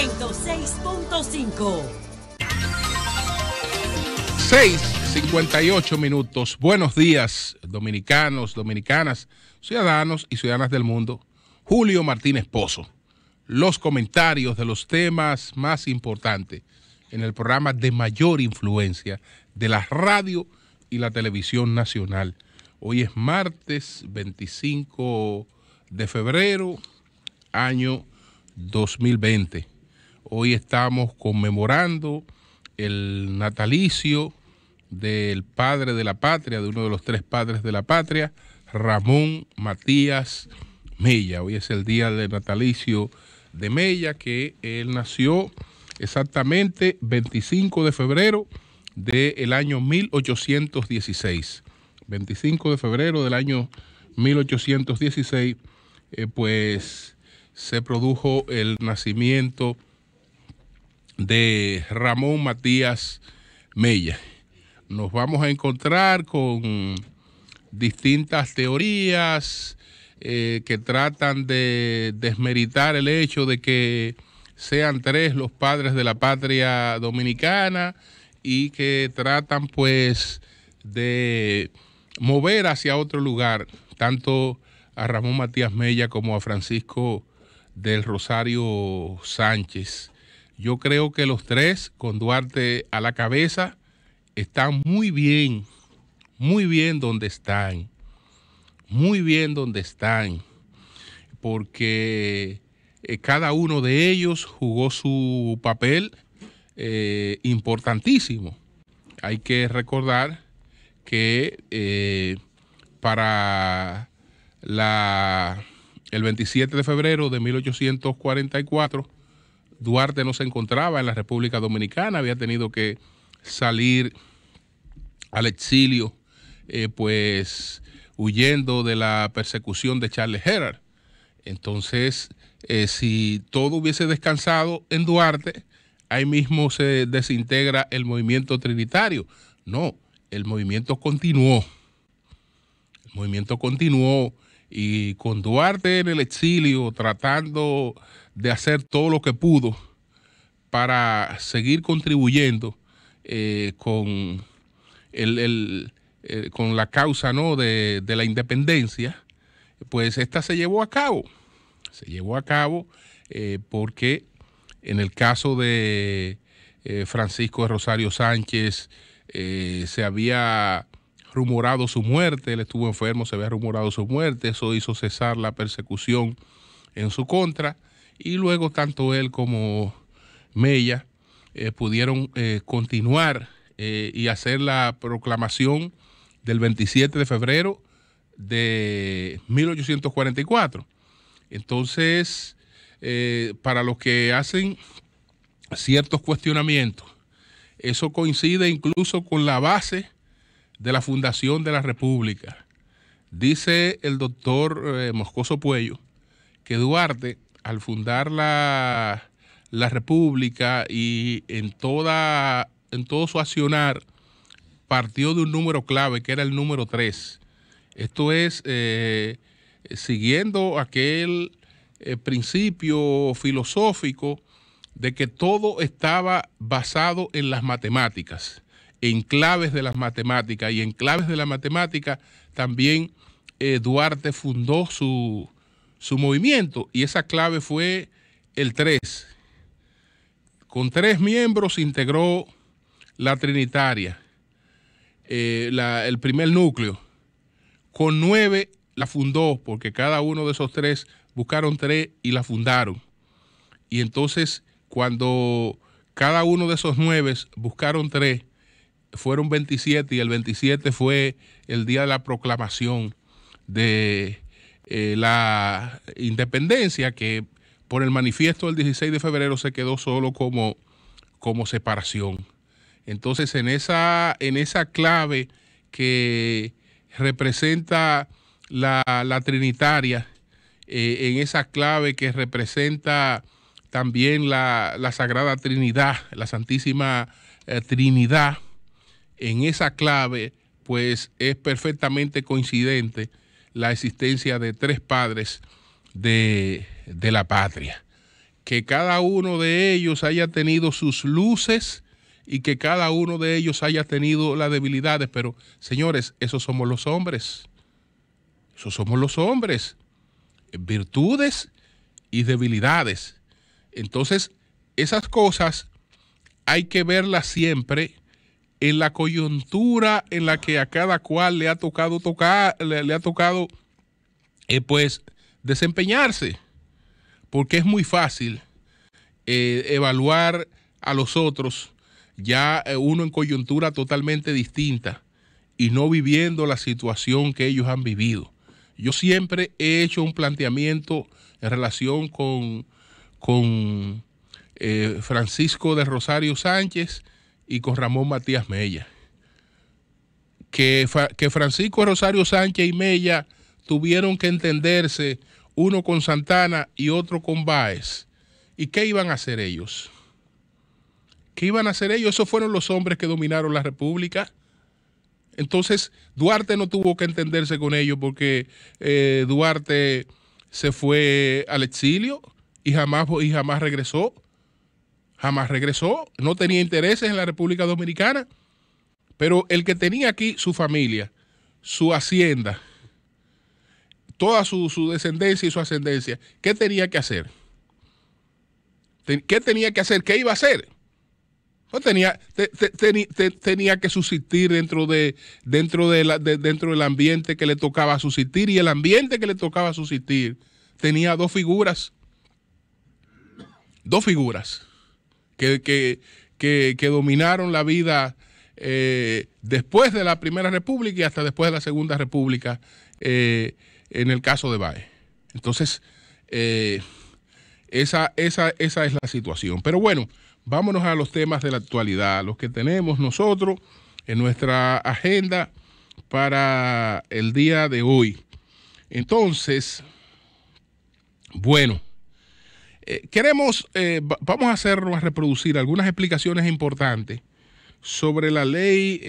6.58 minutos. Buenos días, dominicanos, dominicanas, ciudadanos y ciudadanas del mundo. Julio Martínez Pozo. Los comentarios de los temas más importantes en el programa de mayor influencia de la radio y la televisión nacional. Hoy es martes 25 de febrero, año 2020. Hoy estamos conmemorando el natalicio del padre de la patria, de uno de los tres padres de la patria, Ramón Matías Mella. Hoy es el día del natalicio de Mella, que él nació exactamente 25 de febrero del año 1816. 25 de febrero del año 1816, eh, pues se produjo el nacimiento de Ramón Matías Mella. Nos vamos a encontrar con distintas teorías eh, que tratan de desmeritar el hecho de que sean tres los padres de la patria dominicana y que tratan pues de mover hacia otro lugar tanto a Ramón Matías Mella como a Francisco del Rosario Sánchez. Yo creo que los tres, con Duarte a la cabeza, están muy bien, muy bien donde están, muy bien donde están, porque eh, cada uno de ellos jugó su papel eh, importantísimo. Hay que recordar que eh, para el 27 de febrero de 1844, Duarte no se encontraba en la República Dominicana, había tenido que salir al exilio, eh, pues huyendo de la persecución de Charles Herard. Entonces, eh, si todo hubiese descansado en Duarte, ahí mismo se desintegra el movimiento trinitario. No, el movimiento continuó. El movimiento continuó y con Duarte en el exilio tratando de hacer todo lo que pudo para seguir contribuyendo eh, con, eh, con la causa ¿no? de, la independencia, pues esta se llevó a cabo. Se llevó a cabo eh, porque en el caso de Francisco de Rosario Sánchez se había rumorado su muerte, él estuvo enfermo, se había rumorado su muerte, eso hizo cesar la persecución en su contra y luego tanto él como Mella eh, pudieron eh, continuar eh, y hacer la proclamación del 27 de febrero de 1844. Entonces, para los que hacen ciertos cuestionamientos, eso coincide incluso con la base de la Fundación de la República. Dice el doctor eh, Moscoso Puello que Duarte, al fundar la, la República y en, toda, en todo su accionar, partió de un número clave que era el número 3. Esto es eh, siguiendo aquel eh, principio filosófico de que todo estaba basado en las matemáticas en claves de las matemáticas. Y en claves de la matemática también eh, Duarte fundó su, movimiento y esa clave fue el 3. Con tres miembros integró la Trinitaria, eh, el primer núcleo. Con nueve la fundó, porque cada uno de esos tres buscaron tres y la fundaron. Y entonces, cuando cada uno de esos nueve buscaron tres, fueron 27 y el 27 fue el día de la proclamación de eh, la independencia que por el manifiesto del 16 de febrero se quedó solo como, como separación. Entonces en esa, en esa clave que representa la, Trinitaria, eh, en esa clave que representa también la, Sagrada Trinidad, la Santísima eh, Trinidad, en esa clave, pues es perfectamente coincidente la existencia de tres padres de, la patria. Que cada uno de ellos haya tenido sus luces y que cada uno de ellos haya tenido las debilidades, pero señores, esos somos los hombres. Esos somos los hombres. Virtudes y debilidades. Entonces, esas cosas hay que verlas siempre en la coyuntura en la que a cada cual le ha tocado tocar, le, ha tocado eh, pues desempeñarse, porque es muy fácil eh, evaluar a los otros ya eh, uno en coyuntura totalmente distinta y no viviendo la situación que ellos han vivido. Yo siempre he hecho un planteamiento en relación con, con Francisco de Rosario Sánchez, y con Ramón Matías Mella. Que, que Francisco Rosario Sánchez y Mella tuvieron que entenderse uno con Santana y otro con Báez. ¿Y qué iban a hacer ellos? ¿Qué iban a hacer ellos? Esos fueron los hombres que dominaron la República. Entonces, Duarte no tuvo que entenderse con ellos porque eh, Duarte se fue al exilio y jamás, y jamás regresó jamás regresó, no tenía intereses en la República Dominicana, pero el que tenía aquí su familia, su hacienda, toda su, descendencia y su ascendencia, ¿qué tenía que hacer? ¿Qué tenía que hacer? ¿Qué iba a hacer? tenía, tenía que subsistir dentro, de, dentro, dentro del ambiente que le tocaba subsistir y el ambiente que le tocaba subsistir tenía dos figuras. Dos figuras que, dominaron la vida eh, después de la Primera República y hasta después de la Segunda República eh, en el caso de Bae. Entonces, eh, esa, esa es la situación. Pero bueno, vámonos a los temas de la actualidad, los que tenemos nosotros en nuestra agenda para el día de hoy. Entonces, bueno, eh, queremos, eh, vamos a hacerlo a reproducir algunas explicaciones importantes sobre la ley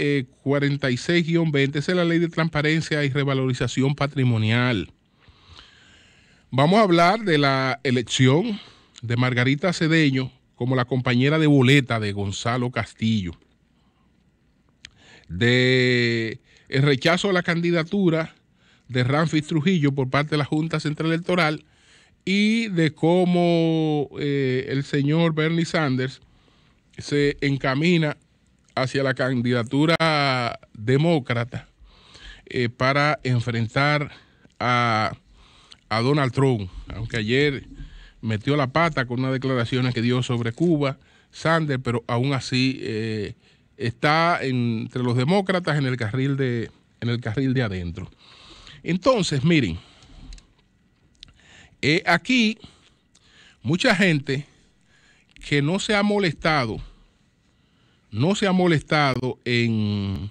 46-20, eh, es la ley de transparencia y revalorización patrimonial. Vamos a hablar de la elección de Margarita Cedeño como la compañera de boleta de Gonzalo Castillo, de el rechazo a la candidatura de Ramfis Trujillo por parte de la Junta Central Electoral y de cómo eh, el señor Bernie Sanders se encamina hacia la candidatura demócrata eh, para enfrentar a, Donald Trump, aunque ayer metió la pata con una declaraciones que dio sobre Cuba, Sanders, pero aún así eh, está entre los demócratas en el carril de, en el carril de adentro. Entonces, miren, eh, aquí, mucha gente que no se ha molestado, no se ha molestado en,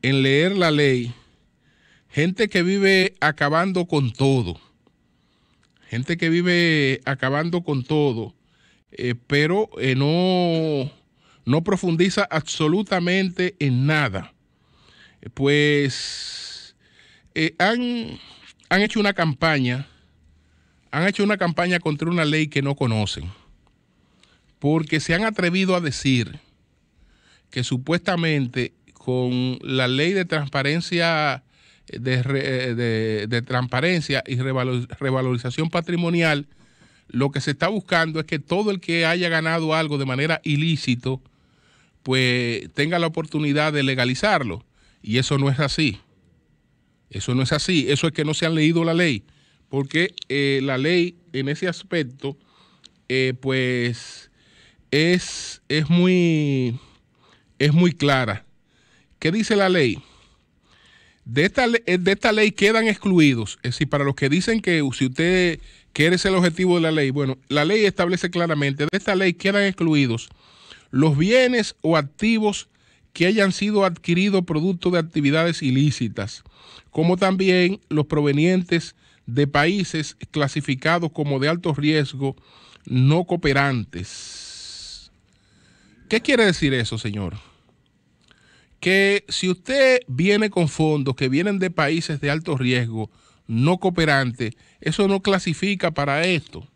en leer la ley, gente que vive acabando con todo, gente que vive acabando con todo, eh, pero eh, no, no profundiza absolutamente en nada. Pues han, han hecho una campaña han hecho una campaña contra una ley que no conocen, porque se han atrevido a decir que supuestamente con la ley de transparencia eh, eh, de, transparencia y revalorización patrimonial, lo que se está buscando es que todo el que haya ganado algo de manera ilícito, pues tenga la oportunidad de legalizarlo. Y eso no es así. Eso no es así. Eso es que no se han leído la ley porque eh, la ley en ese aspecto, eh, pues es, es, muy, es muy clara. ¿Qué dice la ley? De esta, eh, de esta ley quedan excluidos, es decir, para los que dicen que si usted quiere ser el objetivo de la ley, bueno, la ley establece claramente, de esta ley quedan excluidos los bienes o activos que hayan sido adquiridos producto de actividades ilícitas, como también los provenientes de países clasificados como de alto riesgo no cooperantes. ¿Qué quiere decir eso, señor? Que si usted viene con fondos que vienen de países de alto riesgo no cooperantes, eso no clasifica para esto.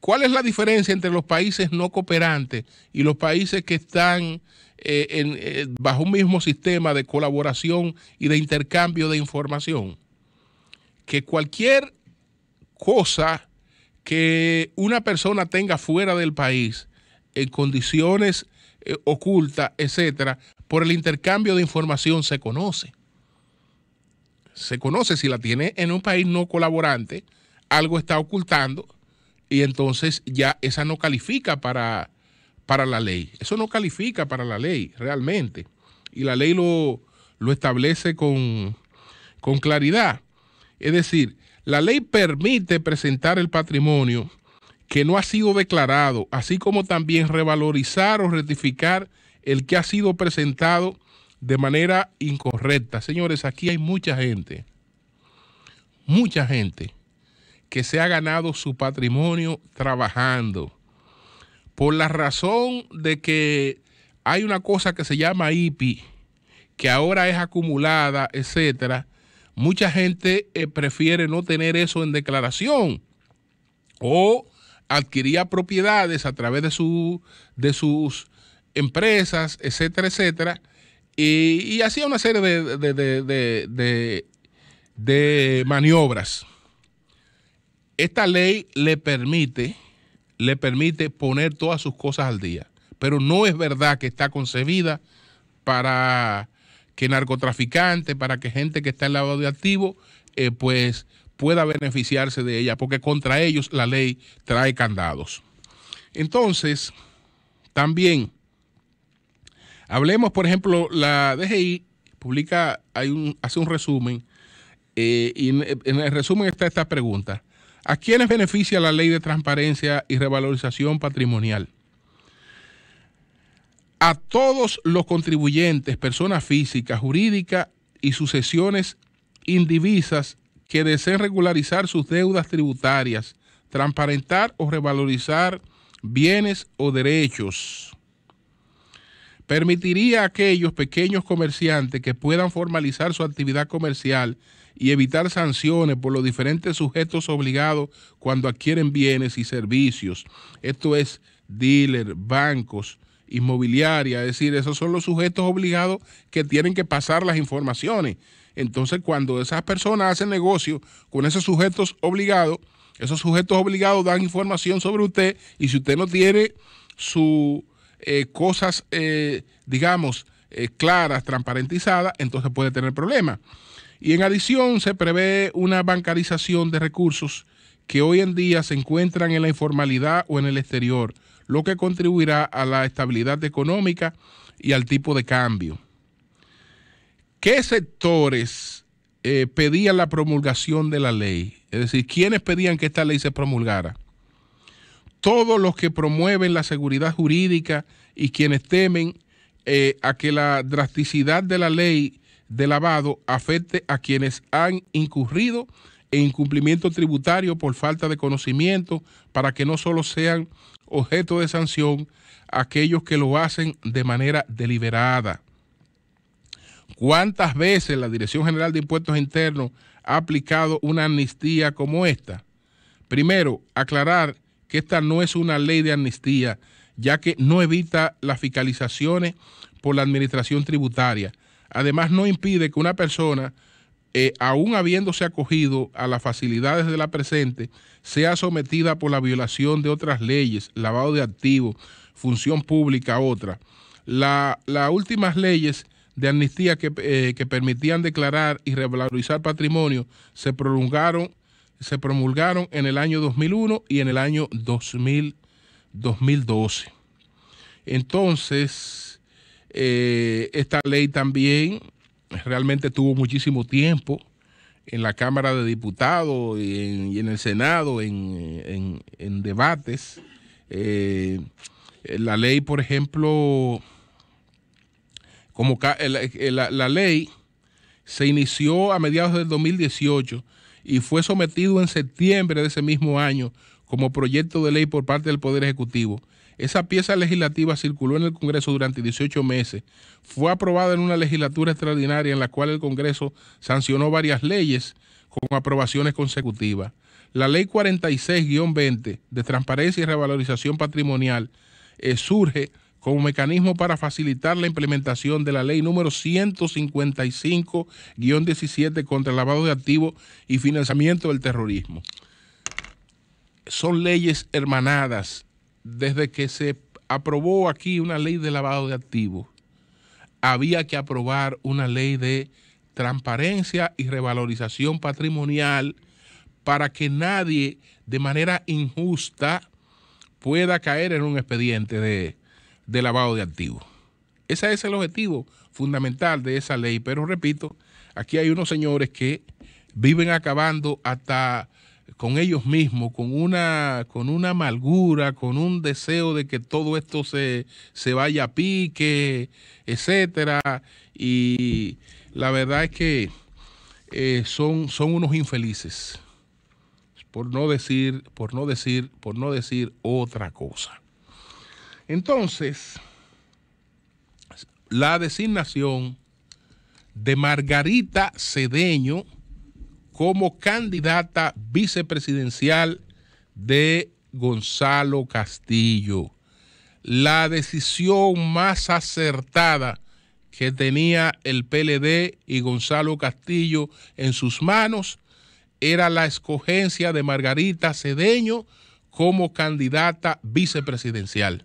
¿Cuál es la diferencia entre los países no cooperantes y los países que están eh, eh, bajo un mismo sistema de colaboración y de intercambio de información? que cualquier cosa que una persona tenga fuera del país, en condiciones eh, ocultas, etcétera, por el intercambio de información se conoce. Se conoce si la tiene en un país no colaborante, algo está ocultando y entonces ya esa no califica para, para la ley. Eso no califica para la ley realmente. Y la ley lo, establece con, con claridad. Es decir, la ley permite presentar el patrimonio que no ha sido declarado, así como también revalorizar o rectificar el que ha sido presentado de manera incorrecta. Señores, aquí hay mucha gente, mucha gente que se ha ganado su patrimonio trabajando, por la razón de que hay una cosa que se llama IPI, que ahora es acumulada, etcétera mucha gente eh, prefiere no tener eso en declaración o adquiría propiedades a través de, su, de sus empresas, etcétera, etcétera, y, hacía una serie de, de, maniobras. Esta ley le permite, le permite poner todas sus cosas al día, pero no es verdad que está concebida para que narcotraficantes, para que gente que está en lavado de activo, eh, pues pueda beneficiarse de ella, porque contra ellos la ley trae candados. Entonces, también, hablemos, por ejemplo, la DGI publica, hay un, hace un resumen, eh, y en, en, el resumen está esta pregunta. ¿A quiénes beneficia la ley de transparencia y revalorización patrimonial? a todos los contribuyentes, personas físicas, jurídicas y sucesiones indivisas que deseen regularizar sus deudas tributarias, transparentar o revalorizar bienes o derechos. Permitiría a aquellos pequeños comerciantes que puedan formalizar su actividad comercial y evitar sanciones por los diferentes sujetos obligados cuando adquieren bienes y servicios. Esto es dealer, bancos, inmobiliaria, es decir, esos son los sujetos obligados que tienen que pasar las informaciones. Entonces, cuando esas personas hacen negocio con esos sujetos obligados, esos sujetos obligados dan información sobre usted y si usted no tiene sus eh, cosas, eh, digamos, eh, claras, transparentizadas, entonces puede tener problemas. Y en adición se prevé una bancarización de recursos que hoy en día se encuentran en la informalidad o en el exterior lo que contribuirá a la estabilidad económica y al tipo de cambio. ¿Qué sectores eh, pedían la promulgación de la ley? Es decir, ¿quiénes pedían que esta ley se promulgara? Todos los que promueven la seguridad jurídica y quienes temen eh, a que la drasticidad de la ley de lavado afecte a quienes han incurrido e incumplimiento tributario por falta de conocimiento para que no solo sean objeto de sanción aquellos que lo hacen de manera deliberada. ¿Cuántas veces la Dirección General de Impuestos Internos ha aplicado una amnistía como esta? Primero, aclarar que esta no es una ley de amnistía, ya que no evita las fiscalizaciones por la administración tributaria. Además, no impide que una persona eh, aún habiéndose acogido a las facilidades de la presente, sea sometida por la violación de otras leyes, lavado de activos, función pública, otra. Las últimas leyes de amnistía eh, que, permitían declarar y revalorizar patrimonio se prolongaron, se promulgaron en el año 2001 y en el año 2000, 2012. Entonces, eh, esta ley también realmente tuvo muchísimo tiempo en la Cámara de Diputados y en, el Senado en, debates. Eh, la ley, por ejemplo, como la, ley se inició a mediados del 2018 y fue sometido en septiembre de ese mismo año como proyecto de ley por parte del Poder Ejecutivo. Esa pieza legislativa circuló en el Congreso durante 18 meses. Fue aprobada en una legislatura extraordinaria en la cual el Congreso sancionó varias leyes con aprobaciones consecutivas. La ley 46-20 de transparencia y revalorización patrimonial eh, surge como mecanismo para facilitar la implementación de la ley número 155-17 contra el lavado de activos y financiamiento del terrorismo. Son leyes hermanadas desde que se aprobó aquí una ley de lavado de activos, había que aprobar una ley de transparencia y revalorización patrimonial para que nadie de manera injusta pueda caer en un expediente de, lavado de activos. Ese es el objetivo fundamental de esa ley, pero repito, aquí hay unos señores que viven acabando hasta con ellos mismos, con una, con una amargura, con un deseo de que todo esto se, vaya a pique, etcétera. Y la verdad es que eh, son, son unos infelices, por no decir, por no decir, por no decir otra cosa. Entonces, la designación de Margarita Cedeño como candidata vicepresidencial de Gonzalo Castillo. La decisión más acertada que tenía el PLD y Gonzalo Castillo en sus manos era la escogencia de Margarita Cedeño como candidata vicepresidencial.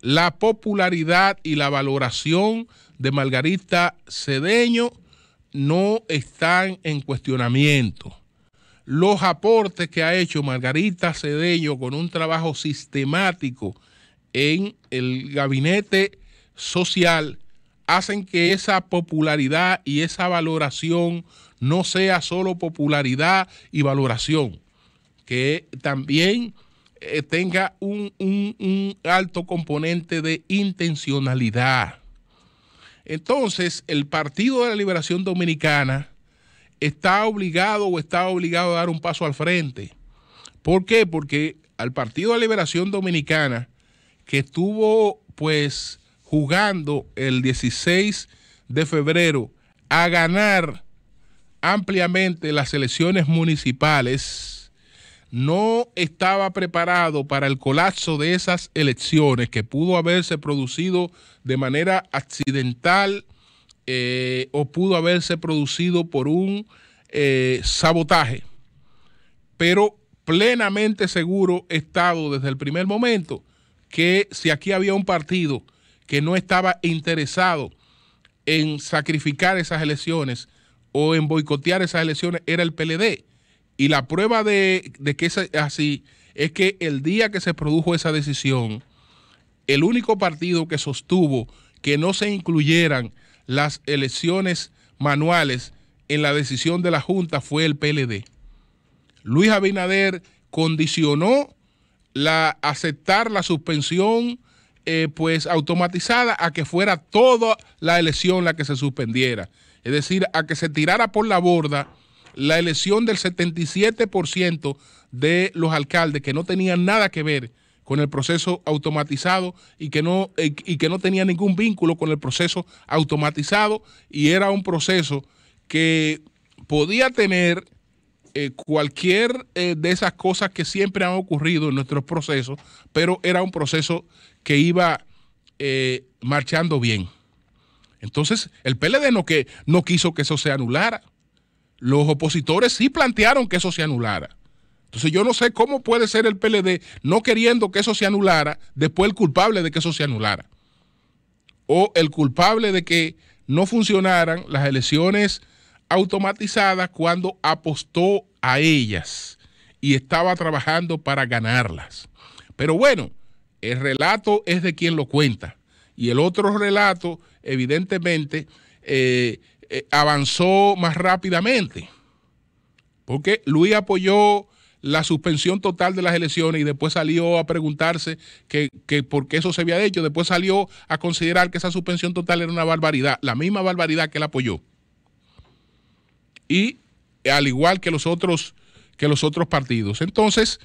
La popularidad y la valoración de Margarita Cedeño no están en cuestionamiento. Los aportes que ha hecho Margarita Cedeño con un trabajo sistemático en el gabinete social hacen que esa popularidad y esa valoración no sea solo popularidad y valoración, que también eh, tenga un alto componente de intencionalidad entonces, el Partido de la Liberación Dominicana está obligado o está obligado a dar un paso al frente. ¿Por qué? Porque al Partido de la Liberación Dominicana, que estuvo pues jugando el 16 de febrero a ganar ampliamente las elecciones municipales, no estaba preparado para el colapso de esas elecciones que pudo haberse producido de manera accidental eh, o pudo haberse producido por un eh, sabotaje. Pero plenamente seguro he estado desde el primer momento que si aquí había un partido que no estaba interesado en sacrificar esas elecciones o en boicotear esas elecciones, era el PLD y la prueba de, que es así es que el día que se produjo esa decisión, el único partido que sostuvo que no se incluyeran las elecciones manuales en la decisión de la Junta fue el PLD. Luis Abinader condicionó la, aceptar la suspensión eh, pues automatizada a que fuera toda la elección la que se suspendiera. Es decir, a que se tirara por la borda la elección del 77% de los alcaldes que no tenían nada que ver con el proceso automatizado y que no eh, y que no tenía ningún vínculo con el proceso automatizado y era un proceso que podía tener eh, cualquier eh, de esas cosas que siempre han ocurrido en nuestros procesos, pero era un proceso que iba marchando bien. Entonces, el PLD que, no quiso que eso se anulara los opositores sí plantearon que eso se anulara. Entonces yo no sé cómo puede ser el PLD no queriendo que eso se anulara, después el culpable de que eso se anulara. O el culpable de que no funcionaran las elecciones automatizadas cuando apostó a ellas y estaba trabajando para ganarlas. Pero bueno, el relato es de quien lo cuenta. Y el otro relato, evidentemente, eh, eh, avanzó más rápidamente, porque Luis apoyó la suspensión total de las elecciones y después salió a preguntarse que, que, por qué eso se había hecho, después salió a considerar que esa suspensión total era una barbaridad, la misma barbaridad que él apoyó. Y al igual que los otros, que los otros partidos. Entonces,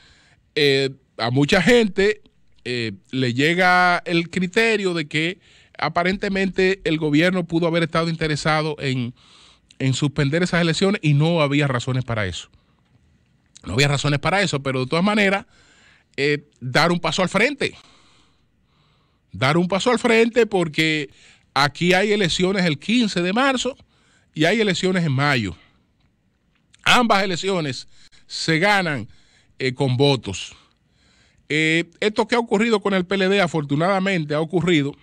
eh, a mucha gente eh, le llega el criterio de que aparentemente el gobierno pudo haber estado interesado en, suspender esas elecciones y no había razones para eso. No había razones para eso, pero de todas maneras, eh, dar un paso al frente. Dar un paso al frente porque aquí hay elecciones el 15 de marzo y hay elecciones en mayo. Ambas elecciones se ganan eh, con votos. Eh, esto que ha ocurrido con el PLD, afortunadamente, ha ocurrido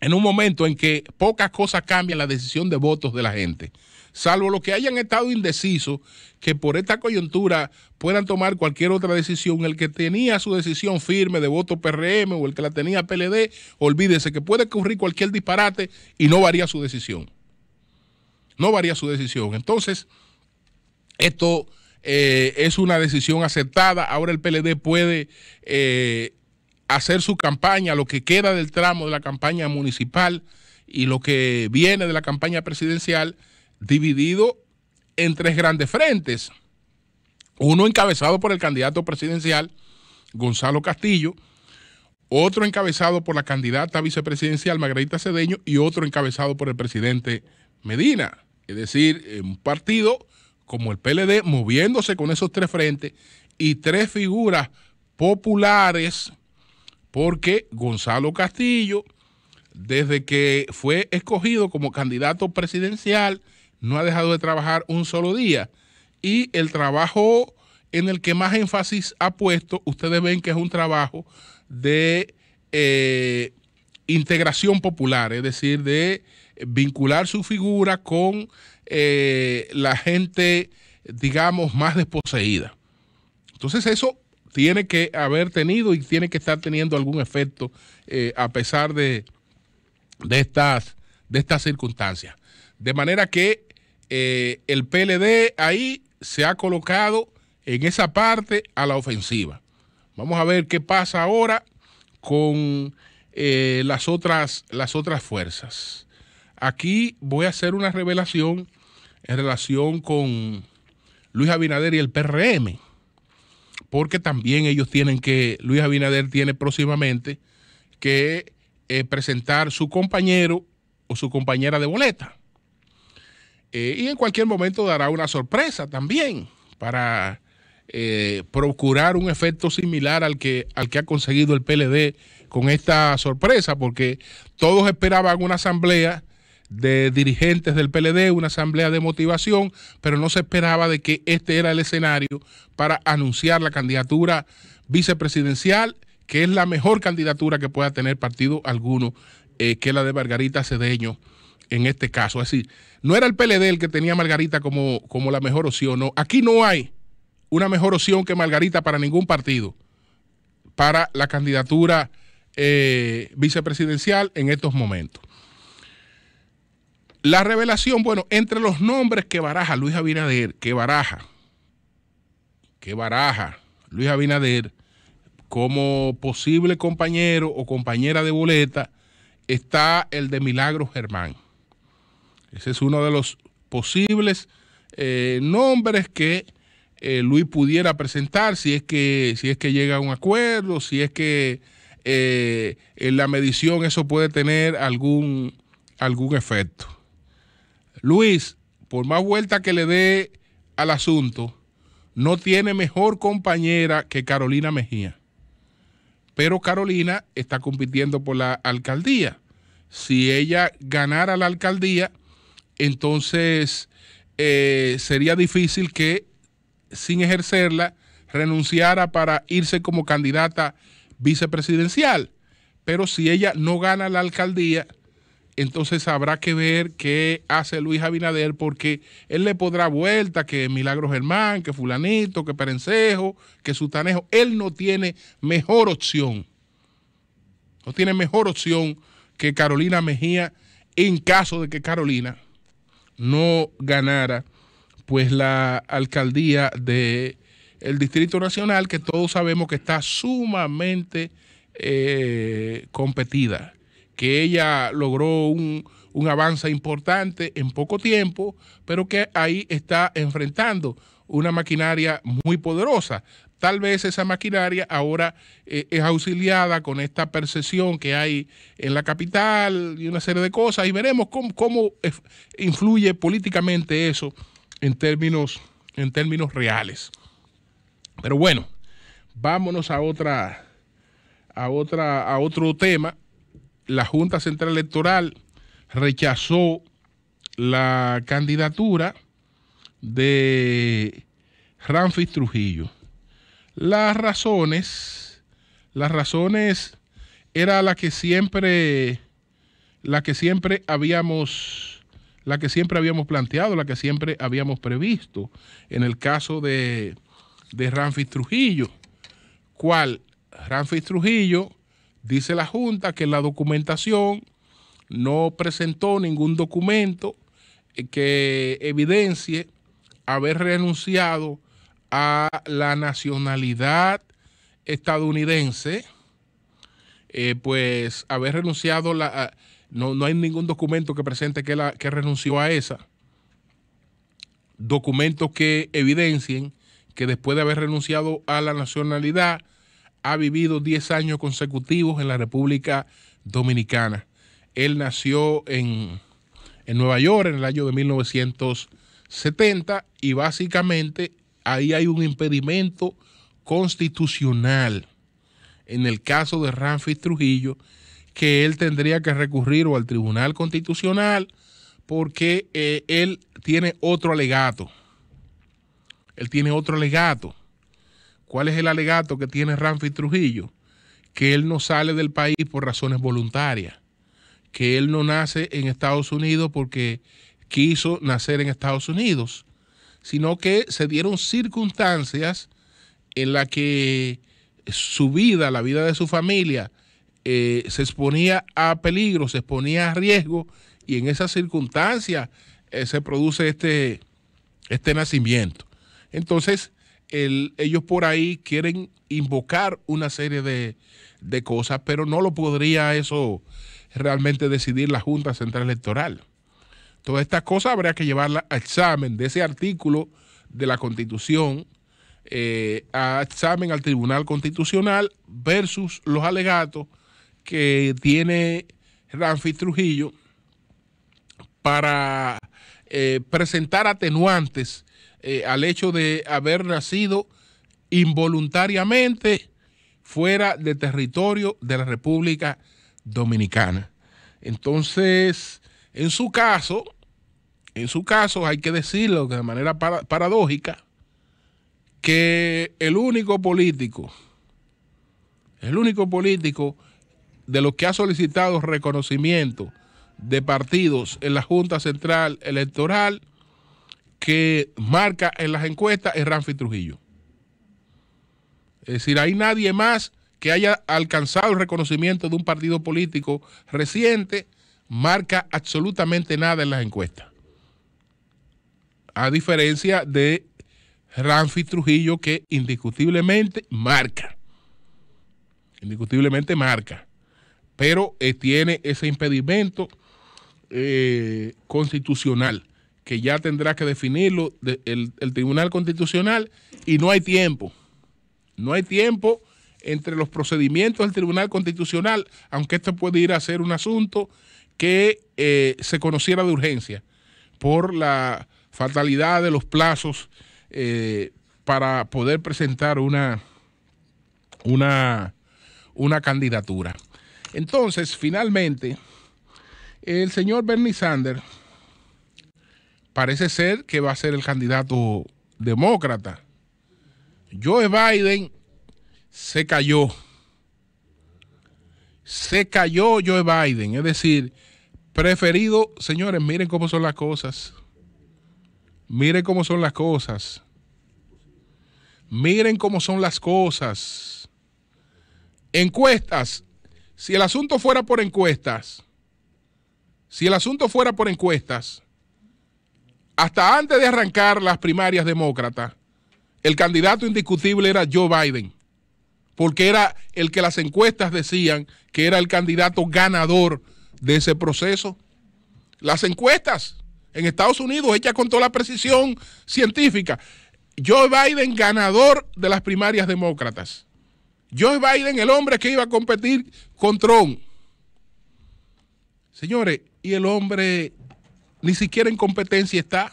en un momento en que pocas cosas cambian la decisión de votos de la gente, salvo los que hayan estado indecisos, que por esta coyuntura puedan tomar cualquier otra decisión. El que tenía su decisión firme de voto PRM o el que la tenía PLD, olvídese que puede ocurrir cualquier disparate y no varía su decisión. No varía su decisión. Entonces, esto eh, es una decisión aceptada. Ahora el PLD puede... Eh, hacer su campaña, lo que queda del tramo de la campaña municipal y lo que viene de la campaña presidencial, dividido en tres grandes frentes. Uno encabezado por el candidato presidencial, Gonzalo Castillo, otro encabezado por la candidata vicepresidencial, Margarita Cedeño, y otro encabezado por el presidente Medina. Es decir, un partido como el PLD moviéndose con esos tres frentes y tres figuras populares porque Gonzalo Castillo, desde que fue escogido como candidato presidencial, no ha dejado de trabajar un solo día. Y el trabajo en el que más énfasis ha puesto, ustedes ven que es un trabajo de eh, integración popular, es decir, de vincular su figura con eh, la gente, digamos, más desposeída. Entonces eso tiene que haber tenido y tiene que estar teniendo algún efecto eh, a pesar de, de, estas, de estas circunstancias. De manera que eh, el PLD ahí se ha colocado en esa parte a la ofensiva. Vamos a ver qué pasa ahora con eh, las, otras, las otras fuerzas. Aquí voy a hacer una revelación en relación con Luis Abinader y el PRM porque también ellos tienen que, Luis Abinader tiene próximamente que eh, presentar su compañero o su compañera de boleta. Eh, y en cualquier momento dará una sorpresa también para eh, procurar un efecto similar al que, al que ha conseguido el PLD con esta sorpresa, porque todos esperaban una asamblea de dirigentes del PLD, una asamblea de motivación, pero no se esperaba de que este era el escenario para anunciar la candidatura vicepresidencial, que es la mejor candidatura que pueda tener partido alguno, eh, que la de Margarita Cedeño en este caso. Es decir, no era el PLD el que tenía Margarita como, como la mejor opción, Aquí no hay una mejor opción que Margarita para ningún partido, para la candidatura eh, vicepresidencial en estos momentos. La revelación, bueno, entre los nombres que baraja Luis Abinader, que baraja, que baraja Luis Abinader como posible compañero o compañera de boleta, está el de Milagro Germán. Ese es uno de los posibles eh, nombres que eh, Luis pudiera presentar si es que si es que llega a un acuerdo, si es que eh, en la medición eso puede tener algún, algún efecto. Luis, por más vuelta que le dé al asunto, no tiene mejor compañera que Carolina Mejía. Pero Carolina está compitiendo por la alcaldía. Si ella ganara la alcaldía, entonces eh, sería difícil que, sin ejercerla, renunciara para irse como candidata vicepresidencial. Pero si ella no gana la alcaldía, entonces habrá que ver qué hace Luis Abinader, porque él le podrá vuelta que Milagro Germán, que Fulanito, que Perencejo, que Sutanejo. Él no tiene mejor opción. No tiene mejor opción que Carolina Mejía en caso de que Carolina no ganara pues la alcaldía de el Distrito Nacional que todos sabemos que está sumamente eh, competida que ella logró un, avance importante en poco tiempo, pero que ahí está enfrentando una maquinaria muy poderosa. Tal vez esa maquinaria ahora eh, es auxiliada con esta percepción que hay en la capital y una serie de cosas, y veremos cómo, cómo influye políticamente eso en términos, en términos reales. Pero bueno, vámonos a otra, a otra, a otro tema la Junta Central Electoral rechazó la candidatura de Ramfis Trujillo. Las razones, las razones era la que siempre, la que siempre habíamos, la que siempre habíamos planteado, la que siempre habíamos previsto en el caso de, de Ramfis Trujillo. ¿Cuál? Ramfis Trujillo Dice la Junta que la documentación no presentó ningún documento eh, que evidencie haber renunciado a la nacionalidad estadounidense, eh, pues haber renunciado, la, no, no, hay ningún documento que presente que, la, que renunció a esa, documentos que evidencien que después de haber renunciado a la nacionalidad, ha vivido 10 años consecutivos en la República Dominicana. Él nació en, Nueva York en el año de 1970 y básicamente ahí hay un impedimento constitucional en el caso de Ramfis Trujillo que él tendría que recurrir o al Tribunal Constitucional porque eh, él tiene otro alegato. Él tiene otro alegato ¿Cuál es el alegato que tiene Ramfi Trujillo? Que él no sale del país por razones voluntarias, que él no nace en Estados Unidos porque quiso nacer en Estados Unidos, sino que se dieron circunstancias en las que su vida, la vida de su familia, eh, se exponía a peligro, se exponía a riesgo, y en esas circunstancias eh, se produce este, este nacimiento. Entonces, ellos por ahí quieren invocar una serie de, cosas, pero no lo podría eso realmente decidir la Junta Central Electoral. Todas estas cosas habría que llevarla a examen de ese artículo de la Constitución, eh, a examen al Tribunal Constitucional versus los alegatos que tiene Ramfi Trujillo para eh, presentar atenuantes eh, al hecho de haber nacido involuntariamente fuera de territorio de la República Dominicana. Entonces, en su caso, en su caso hay que decirlo de manera paradójica, que el único político, el único político de los que ha solicitado reconocimiento de partidos en la Junta Central Electoral, que marca en las encuestas es Ramfi Trujillo. Es decir, hay nadie más que haya alcanzado el reconocimiento de un partido político reciente, marca absolutamente nada en las encuestas. A diferencia de Ramfi Trujillo, que indiscutiblemente marca. Indiscutiblemente marca. Pero eh, tiene ese impedimento eh, constitucional que ya tendrá que definirlo el, Tribunal Constitucional y no hay tiempo. No hay tiempo entre los procedimientos del Tribunal Constitucional, aunque esto puede ir a ser un asunto que eh, se conociera de urgencia por la fatalidad de los plazos eh, para poder presentar una, una, una candidatura. Entonces, finalmente, el señor Bernie Sanders parece ser que va a ser el candidato demócrata. Joe Biden se cayó. Se cayó Joe Biden. Es decir, preferido, señores, miren cómo son las cosas. Miren cómo son las cosas. Miren cómo son las cosas. Encuestas. Si el asunto fuera por encuestas. Si el asunto fuera por encuestas hasta antes de arrancar las primarias demócratas, el candidato indiscutible era Joe Biden, porque era el que las encuestas decían que era el candidato ganador de ese proceso. Las encuestas en Estados Unidos, hechas con toda la precisión científica. Joe Biden ganador de las primarias demócratas. Joe Biden el hombre que iba a competir con Trump. Señores, y el hombre ni siquiera en competencia está.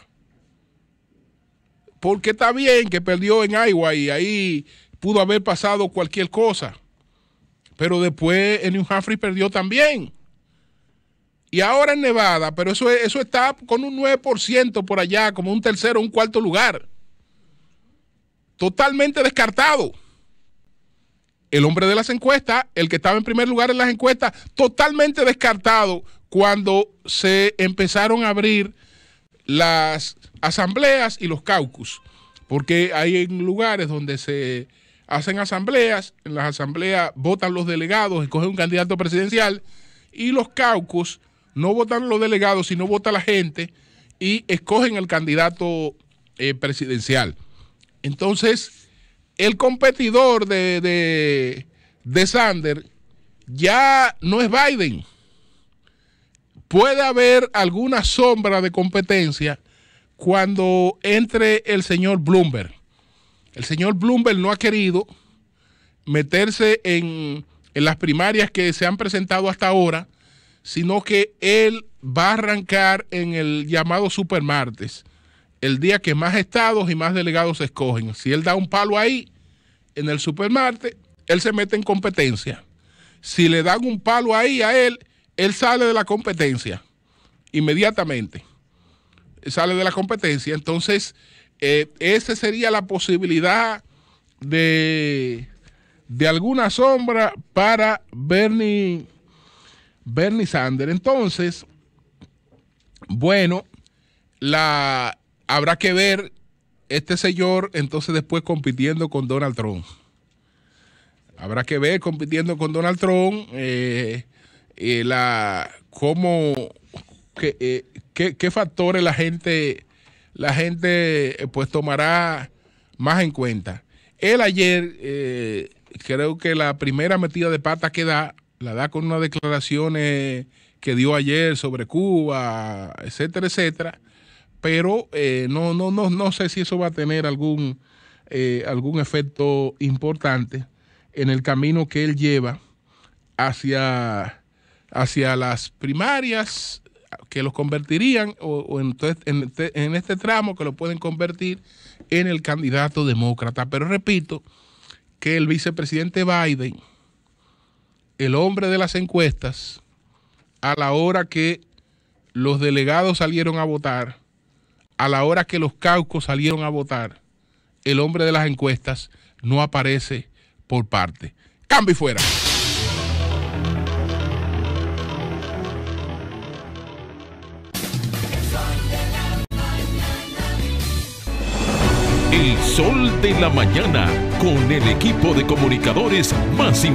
Porque está bien que perdió en Iowa y ahí pudo haber pasado cualquier cosa. Pero después en New Hampshire perdió también. Y ahora en Nevada, pero eso, eso está con un 9% por allá, como un tercero, un cuarto lugar. Totalmente descartado el hombre de las encuestas, el que estaba en primer lugar en las encuestas, totalmente descartado cuando se empezaron a abrir las asambleas y los caucus, porque hay lugares donde se hacen asambleas, en las asambleas votan los delegados, escogen un candidato presidencial, y los caucus no votan los delegados, sino vota la gente y escogen el candidato eh, presidencial. Entonces, el competidor de, de, de Sander ya no es Biden puede haber alguna sombra de competencia cuando entre el señor Bloomberg. El señor Bloomberg no ha querido meterse en, las primarias que se han presentado hasta ahora, sino que él va a arrancar en el llamado supermartes, el día que más estados y más delegados se escogen. Si él da un palo ahí, en el supermartes, él se mete en competencia. Si le dan un palo ahí a él, él sale de la competencia inmediatamente. sale de la competencia. Entonces, eh, esa sería la posibilidad de, de alguna sombra para Bernie, Bernie Sanders. Entonces, bueno, la, habrá que ver este señor entonces después compitiendo con Donald Trump. Habrá que ver compitiendo con Donald Trump. Eh, eh, la, cómo, eh, qué, factores la gente, la gente eh, pues tomará más en cuenta. Él ayer, creo que la primera metida de pata que da, la da con unas declaraciones que dio ayer sobre Cuba, etcétera, etcétera. Pero no, no, no, no sé si eso va a tener algún, algún efecto importante en el camino que él lleva hacia hacia las primarias que los convertirían o, en, en, este tramo que lo pueden convertir en el candidato demócrata. Pero repito que el vicepresidente Biden, el hombre de las encuestas, a la hora que los delegados salieron a votar, a la hora que los caucos salieron a votar, el hombre de las encuestas no aparece por parte. Cambio y fuera. El Sol de la Mañana con el equipo de comunicadores más importante.